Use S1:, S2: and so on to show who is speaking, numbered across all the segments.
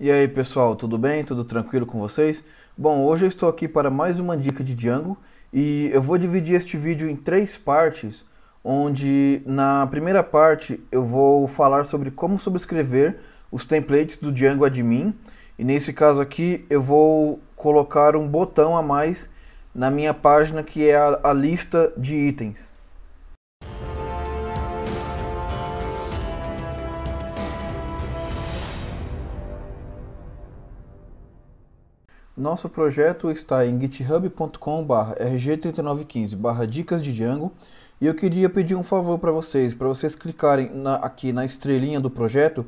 S1: E aí pessoal, tudo bem? Tudo tranquilo com vocês? Bom, hoje eu estou aqui para mais uma dica de Django e eu vou dividir este vídeo em três partes, onde na primeira parte eu vou falar sobre como subscrever os templates do Django Admin e nesse caso aqui eu vou colocar um botão a mais na minha página que é a, a lista de itens. Nosso projeto está em github.com/rg3915/dicas de Django e eu queria pedir um favor para vocês, para vocês clicarem na, aqui na estrelinha do projeto,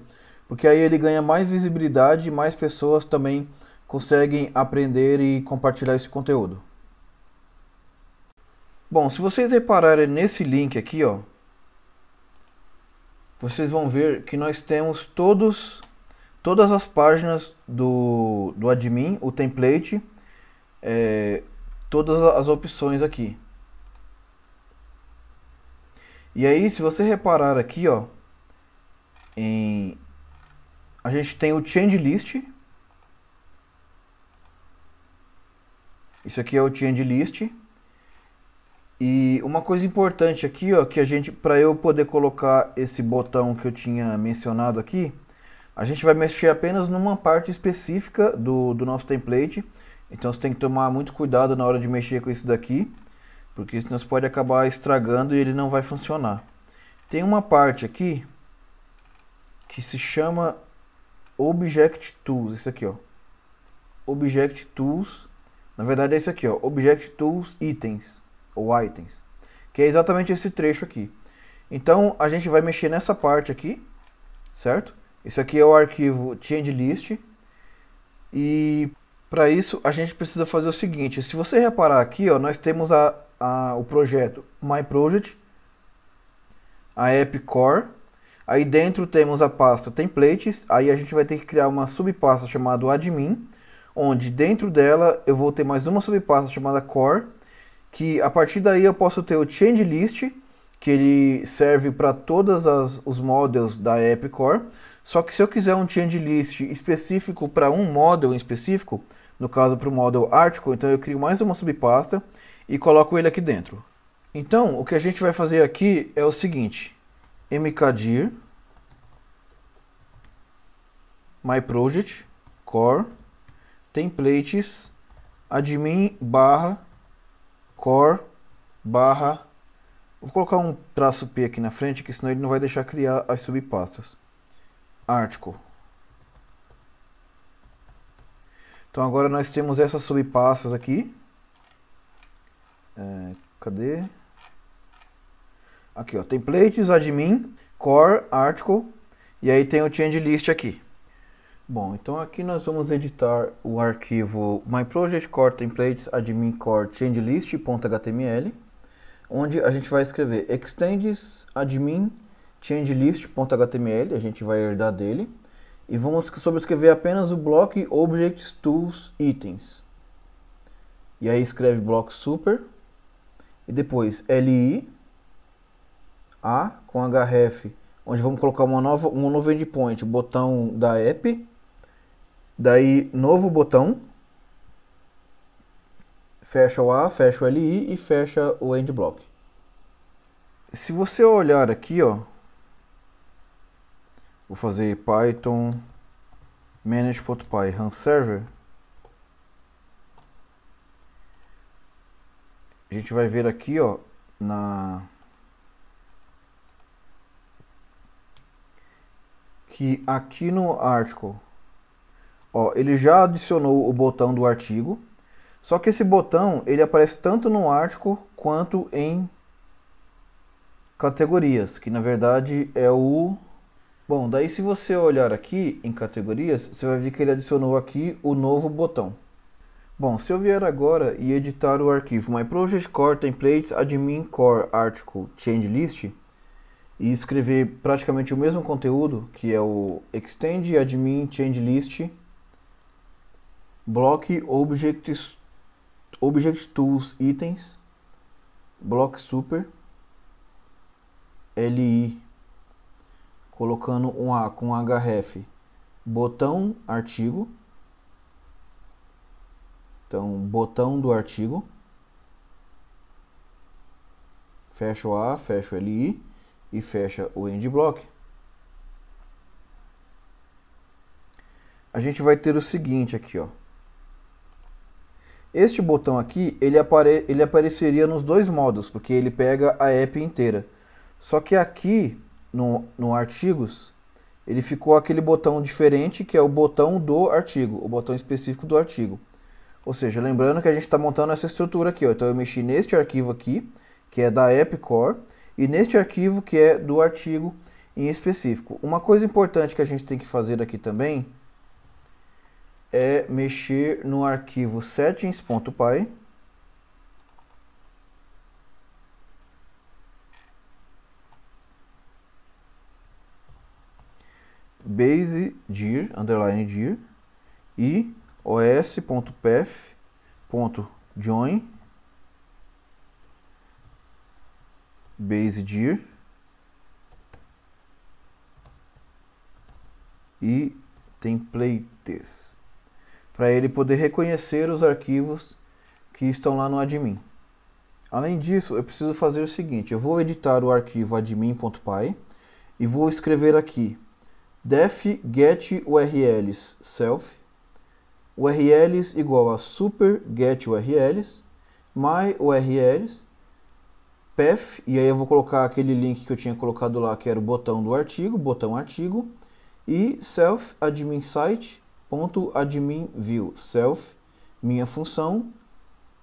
S1: porque aí ele ganha mais visibilidade e mais pessoas também conseguem aprender e compartilhar esse conteúdo. Bom, se vocês repararem nesse link aqui, ó, vocês vão ver que nós temos todos todas as páginas do, do admin, o template, é, todas as opções aqui. E aí, se você reparar aqui, ó, em, a gente tem o change list. Isso aqui é o change list. E uma coisa importante aqui, ó, que a gente, para eu poder colocar esse botão que eu tinha mencionado aqui, a gente vai mexer apenas numa parte específica do, do nosso template, então você tem que tomar muito cuidado na hora de mexer com isso daqui, porque senão você pode acabar estragando e ele não vai funcionar. Tem uma parte aqui que se chama Object Tools, isso aqui ó. Object Tools, na verdade é isso aqui ó, Object Tools Itens, ou itens, que é exatamente esse trecho aqui. Então a gente vai mexer nessa parte aqui, certo? Isso aqui é o arquivo changelist. E para isso a gente precisa fazer o seguinte. Se você reparar aqui, ó, nós temos a, a, o projeto MyProject, a App Core. Aí dentro temos a pasta Templates. Aí a gente vai ter que criar uma subpasta chamada Admin. Onde dentro dela eu vou ter mais uma subpasta chamada Core. Que a partir daí eu posso ter o changelist, que ele serve para todas os models da App Core só que se eu quiser um change list específico para um model em específico, no caso para o model article, então eu crio mais uma subpasta e coloco ele aqui dentro. Então, o que a gente vai fazer aqui é o seguinte, mkdir myproject core templates admin barra core barra vou colocar um traço p aqui na frente que senão ele não vai deixar criar as subpastas article. Então agora nós temos essas subpassas aqui. É, cadê? Aqui, ó, templates, admin, core, article, e aí tem o change list aqui. Bom, então aqui nós vamos editar o arquivo myproject/core/templates/admin/core/change_list.html, onde a gente vai escrever extends admin changelist.html, a gente vai herdar dele, e vamos sobrescrever apenas o bloco Objects Tools Itens. E aí escreve bloco super, e depois li, a com href, onde vamos colocar uma nova, um novo endpoint, botão da app, daí novo botão, fecha o A, fecha o LI e fecha o end block. Se você olhar aqui, ó, Vou fazer python manage.py run server. A gente vai ver aqui, ó, na que aqui no article, ó, ele já adicionou o botão do artigo. Só que esse botão, ele aparece tanto no article quanto em categorias, que na verdade é o Bom, daí se você olhar aqui em categorias, você vai ver que ele adicionou aqui o novo botão. Bom, se eu vier agora e editar o arquivo Core templates admin core article change list e escrever praticamente o mesmo conteúdo, que é o extend admin change list block objects object tools itens block super li colocando um A com href, botão artigo. Então, botão do artigo. Fecha o A, fecha o LI e fecha o end block. A gente vai ter o seguinte aqui, ó. Este botão aqui, ele, apare ele apareceria nos dois modos, porque ele pega a app inteira. Só que aqui no, no artigos, ele ficou aquele botão diferente que é o botão do artigo, o botão específico do artigo. Ou seja, lembrando que a gente está montando essa estrutura aqui. Ó. Então eu mexi neste arquivo aqui, que é da AppCore, e neste arquivo que é do artigo em específico. Uma coisa importante que a gente tem que fazer aqui também é mexer no arquivo settings.py base dir, underline dir, e os.path.join base dir e templates para ele poder reconhecer os arquivos que estão lá no admin. Além disso, eu preciso fazer o seguinte, eu vou editar o arquivo admin.py e vou escrever aqui def get urls self urls igual a super get urls my urls path e aí eu vou colocar aquele link que eu tinha colocado lá que era o botão do artigo botão artigo e self admin site ponto admin view self minha função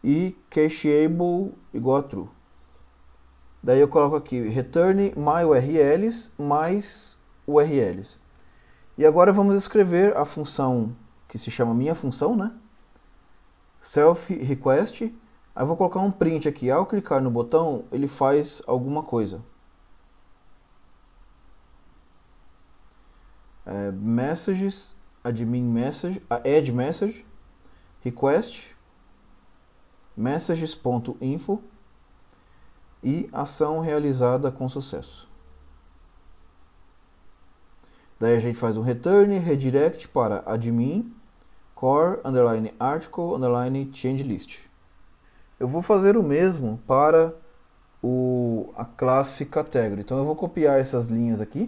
S1: e cacheable igual a true daí eu coloco aqui return my urls mais urls e agora vamos escrever a função que se chama minha função, né? Self request. Aí vou colocar um print aqui. Ao clicar no botão, ele faz alguma coisa. É, messages, admin message, ah, add message, request, messages.info e ação realizada com sucesso. Daí a gente faz um return, redirect para admin, core, underline article, underline change list. Eu vou fazer o mesmo para o, a classe category. Então eu vou copiar essas linhas aqui.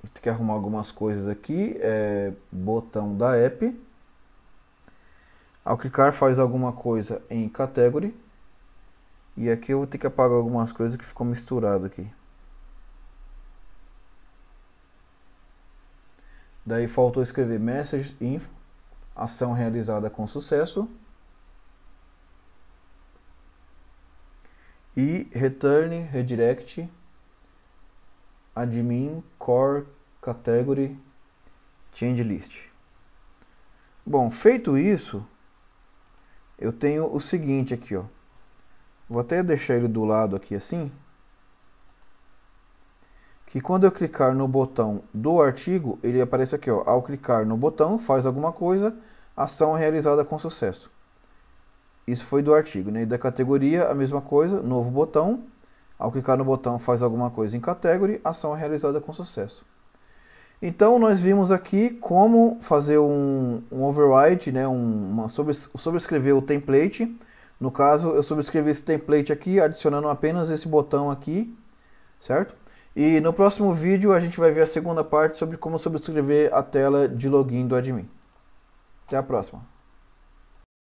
S1: Vou ter que arrumar algumas coisas aqui. É, botão da app. Ao clicar faz alguma coisa em category. E aqui eu vou ter que apagar algumas coisas que ficou misturado aqui. Daí faltou escrever message info, ação realizada com sucesso. E return, redirect, admin, core, category, change list. Bom, feito isso, eu tenho o seguinte aqui, ó. Vou até deixar ele do lado aqui assim, que quando eu clicar no botão do artigo, ele aparece aqui, ó, ao clicar no botão, faz alguma coisa, ação é realizada com sucesso. Isso foi do artigo, né? E da categoria, a mesma coisa, novo botão, ao clicar no botão faz alguma coisa em category, ação é realizada com sucesso. Então nós vimos aqui como fazer um, um override, né? Um, uma sobre sobrescrever o template. No caso, eu sobrescrevi esse template aqui, adicionando apenas esse botão aqui, certo? E no próximo vídeo a gente vai ver a segunda parte sobre como subscrever a tela de login do admin. Até a próxima.